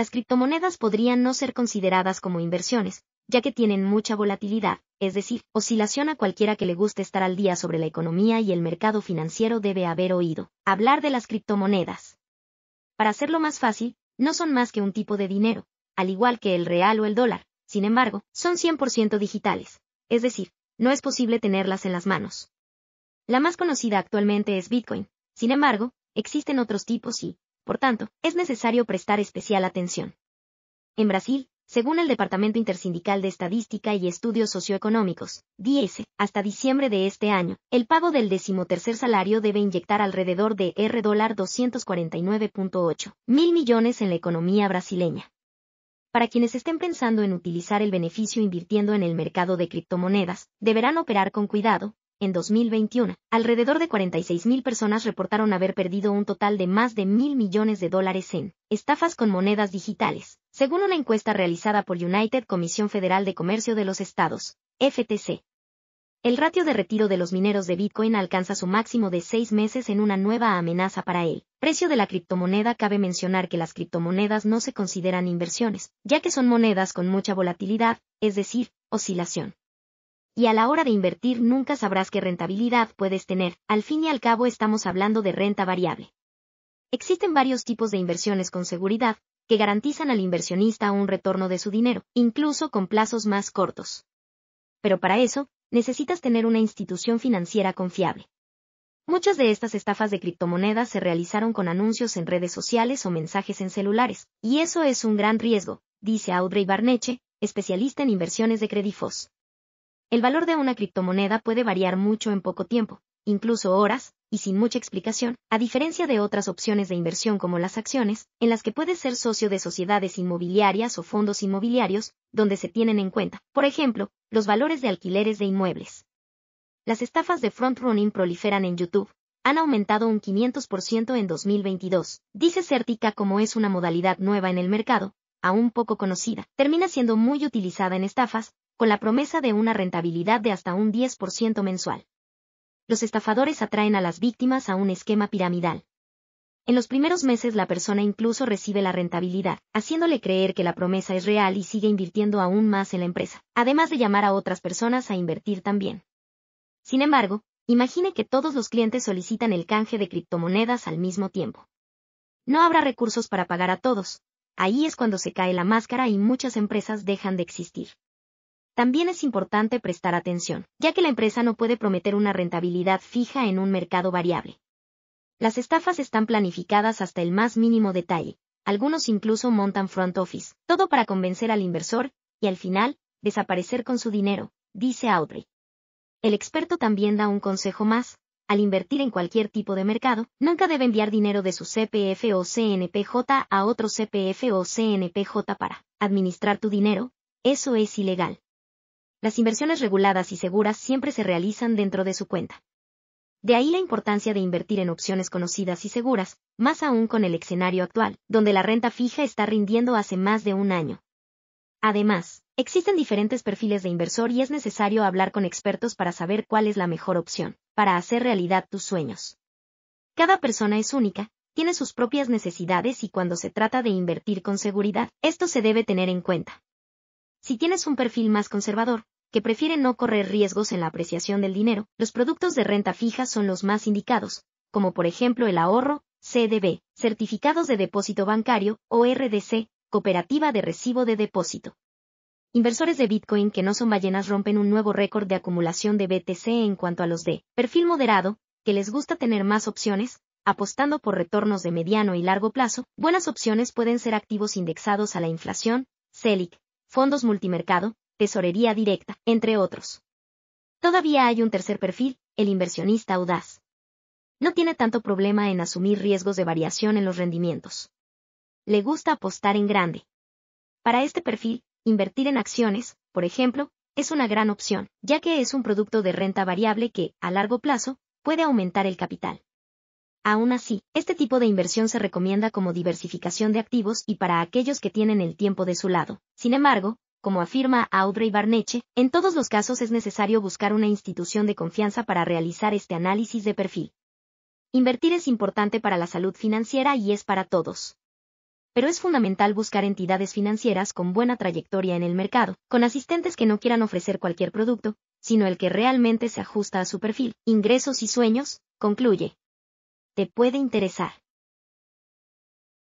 las criptomonedas podrían no ser consideradas como inversiones, ya que tienen mucha volatilidad, es decir, oscilación a cualquiera que le guste estar al día sobre la economía y el mercado financiero debe haber oído hablar de las criptomonedas. Para hacerlo más fácil, no son más que un tipo de dinero, al igual que el real o el dólar, sin embargo, son 100% digitales, es decir, no es posible tenerlas en las manos. La más conocida actualmente es Bitcoin, sin embargo, existen otros tipos y, por tanto, es necesario prestar especial atención. En Brasil, según el Departamento Intersindical de Estadística y Estudios Socioeconómicos, DIES, hasta diciembre de este año, el pago del decimotercer salario debe inyectar alrededor de R$ 249.8 mil millones en la economía brasileña. Para quienes estén pensando en utilizar el beneficio invirtiendo en el mercado de criptomonedas, deberán operar con cuidado, en 2021, alrededor de 46.000 personas reportaron haber perdido un total de más de mil millones de dólares en estafas con monedas digitales, según una encuesta realizada por United Comisión Federal de Comercio de los Estados, FTC. El ratio de retiro de los mineros de Bitcoin alcanza su máximo de seis meses en una nueva amenaza para él. Precio de la criptomoneda Cabe mencionar que las criptomonedas no se consideran inversiones, ya que son monedas con mucha volatilidad, es decir, oscilación. Y a la hora de invertir nunca sabrás qué rentabilidad puedes tener, al fin y al cabo estamos hablando de renta variable. Existen varios tipos de inversiones con seguridad, que garantizan al inversionista un retorno de su dinero, incluso con plazos más cortos. Pero para eso, necesitas tener una institución financiera confiable. Muchas de estas estafas de criptomonedas se realizaron con anuncios en redes sociales o mensajes en celulares, y eso es un gran riesgo, dice Audrey Barneche, especialista en inversiones de Credifos. El valor de una criptomoneda puede variar mucho en poco tiempo, incluso horas, y sin mucha explicación, a diferencia de otras opciones de inversión como las acciones, en las que puedes ser socio de sociedades inmobiliarias o fondos inmobiliarios, donde se tienen en cuenta, por ejemplo, los valores de alquileres de inmuebles. Las estafas de front-running proliferan en YouTube, han aumentado un 500% en 2022. Dice Certica como es una modalidad nueva en el mercado, aún poco conocida, termina siendo muy utilizada en estafas, con la promesa de una rentabilidad de hasta un 10% mensual. Los estafadores atraen a las víctimas a un esquema piramidal. En los primeros meses la persona incluso recibe la rentabilidad, haciéndole creer que la promesa es real y sigue invirtiendo aún más en la empresa, además de llamar a otras personas a invertir también. Sin embargo, imagine que todos los clientes solicitan el canje de criptomonedas al mismo tiempo. No habrá recursos para pagar a todos. Ahí es cuando se cae la máscara y muchas empresas dejan de existir también es importante prestar atención, ya que la empresa no puede prometer una rentabilidad fija en un mercado variable. Las estafas están planificadas hasta el más mínimo detalle, algunos incluso montan front office, todo para convencer al inversor, y al final, desaparecer con su dinero, dice Audrey. El experto también da un consejo más, al invertir en cualquier tipo de mercado, nunca debe enviar dinero de su CPF o CNPJ a otro CPF o CNPJ para administrar tu dinero, eso es ilegal las inversiones reguladas y seguras siempre se realizan dentro de su cuenta. De ahí la importancia de invertir en opciones conocidas y seguras, más aún con el escenario actual, donde la renta fija está rindiendo hace más de un año. Además, existen diferentes perfiles de inversor y es necesario hablar con expertos para saber cuál es la mejor opción, para hacer realidad tus sueños. Cada persona es única, tiene sus propias necesidades y cuando se trata de invertir con seguridad, esto se debe tener en cuenta. Si tienes un perfil más conservador, que prefieren no correr riesgos en la apreciación del dinero, los productos de renta fija son los más indicados, como por ejemplo el ahorro, CDB, certificados de depósito bancario, o RDC, cooperativa de recibo de depósito. Inversores de Bitcoin que no son ballenas rompen un nuevo récord de acumulación de BTC en cuanto a los de perfil moderado, que les gusta tener más opciones, apostando por retornos de mediano y largo plazo, buenas opciones pueden ser activos indexados a la inflación, CELIC, fondos multimercado, tesorería directa, entre otros. Todavía hay un tercer perfil, el inversionista audaz. No tiene tanto problema en asumir riesgos de variación en los rendimientos. Le gusta apostar en grande. Para este perfil, invertir en acciones, por ejemplo, es una gran opción, ya que es un producto de renta variable que, a largo plazo, puede aumentar el capital. Aún así, este tipo de inversión se recomienda como diversificación de activos y para aquellos que tienen el tiempo de su lado. Sin embargo, como afirma Audrey Barneche, en todos los casos es necesario buscar una institución de confianza para realizar este análisis de perfil. Invertir es importante para la salud financiera y es para todos. Pero es fundamental buscar entidades financieras con buena trayectoria en el mercado, con asistentes que no quieran ofrecer cualquier producto, sino el que realmente se ajusta a su perfil, ingresos y sueños, concluye. Te puede interesar.